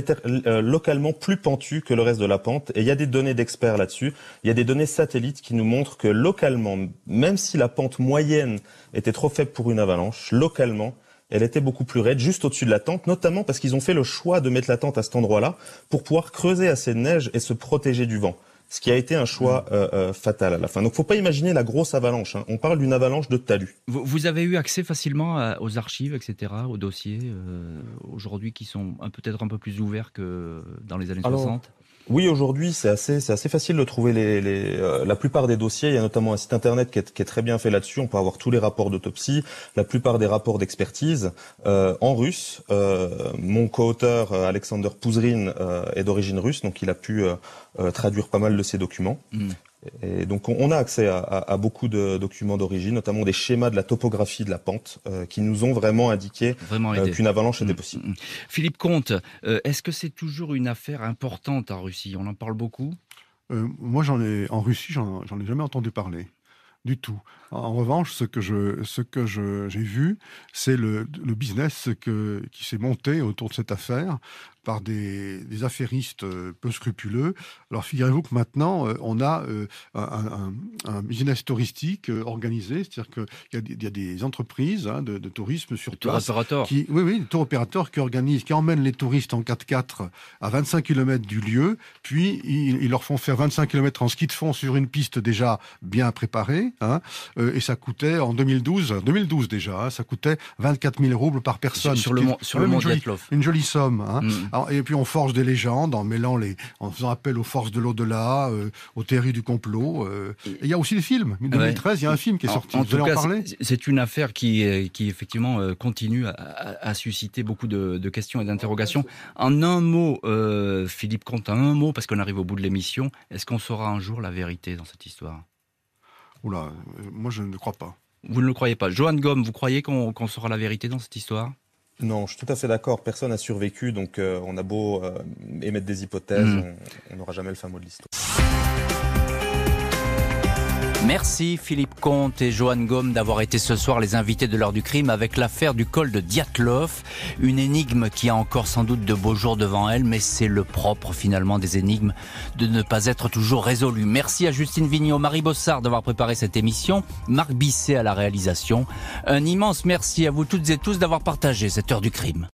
localement plus pentue que le reste de la pente. Et il y a des données d'experts là-dessus. Il y a des données satellites qui nous montrent que localement, même si la pente moyenne était trop faible pour une avalanche, localement, elle était beaucoup plus raide, juste au-dessus de la tente, notamment parce qu'ils ont fait le choix de mettre la tente à cet endroit-là pour pouvoir creuser assez de neige et se protéger du vent. Ce qui a été un choix mm. euh, euh, fatal à la fin. Donc, faut pas imaginer la grosse avalanche. Hein. On parle d'une avalanche de talus. Vous, avez eu accès facilement euh, aux archives, etc., aux dossiers aujourd'hui qui sont peut-être un peu plus ouverts que dans les années 60. Oui, aujourd'hui, c'est assez, c'est assez facile de trouver les, euh, la plupart des dossiers. Il y a notamment un site internet qui est, très bien fait là-dessus. On peut avoir tous les rapports d'autopsie, la plupart des rapports d'expertise euh, en russe. Euh, mon co-auteur Alexander Pouzrin est d'origine russe, donc il a pu traduire pas mal de ces documents. Mm donc on a accès à, beaucoup de documents d'origine, notamment des schémas de la topographie de la pente, euh, qui nous ont vraiment indiqué euh, qu'une avalanche était mm, possible. Mm, mm. Philippe Comte, euh, est-ce que c'est toujours une affaire importante en Russie On en parle beaucoup Moi, j'en ai en Russie, j'en ai jamais entendu parler du tout. En revanche, ce que je, ce que je, j'ai vu, c'est le, le business que, qui s'est monté autour de cette affaire par des, des, affairistes euh, peu scrupuleux. Alors figurez-vous que maintenant, euh, on a euh, un, business touristique organisé, c'est-à-dire qu'il y, a des entreprises hein, de, tourisme sur les opérateurs. Qui, oui, oui, des tour opérateurs qui organisent, qui emmènent les touristes en 4x4 à 25 km du lieu, puis ils, leur font faire 25 km en ski de fond sur une piste déjà bien préparée, hein, euh, et ça coûtait en 2012, 2012 déjà, hein, ça coûtait 24 000 roubles par personne. Sur, le, mont, sur le une, jolie, une jolie somme. Hein. Mm. et puis on forge des légendes en mêlant les, en faisant appel aux forces de l'au-delà, euh, aux théories du complot. Euh. Et il y a aussi des films. En 2013, il y a un film qui est sorti. en parler C'est une affaire qui, qui effectivement continue à, susciter beaucoup de, questions et d'interrogations. En un mot, Philippe Comte, en un mot, parce qu'on arrive au bout de l'émission, est-ce qu'on saura un jour la vérité dans cette histoire Oula, euh, moi je ne crois pas. Vous ne le croyez pas. Johan Gomme, vous croyez qu'on saura la vérité dans cette histoire non, je suis tout à fait d'accord. Personne n'a survécu, donc euh, on a beau euh, émettre des hypothèses, hmm. on n'aura jamais le mot de l'histoire. Merci Philippe Comte et Johan Gomme d'avoir été ce soir les invités de l'heure du crime avec l'affaire du col de Diatlov, une énigme qui a encore sans doute de beaux jours devant elle, mais c'est le propre finalement des énigmes de ne pas être toujours résolues. Merci à Justine Vignot, Marie Bossard d'avoir préparé cette émission, Marc Bisset à la réalisation. Un immense merci à vous toutes et tous d'avoir partagé cette heure du crime.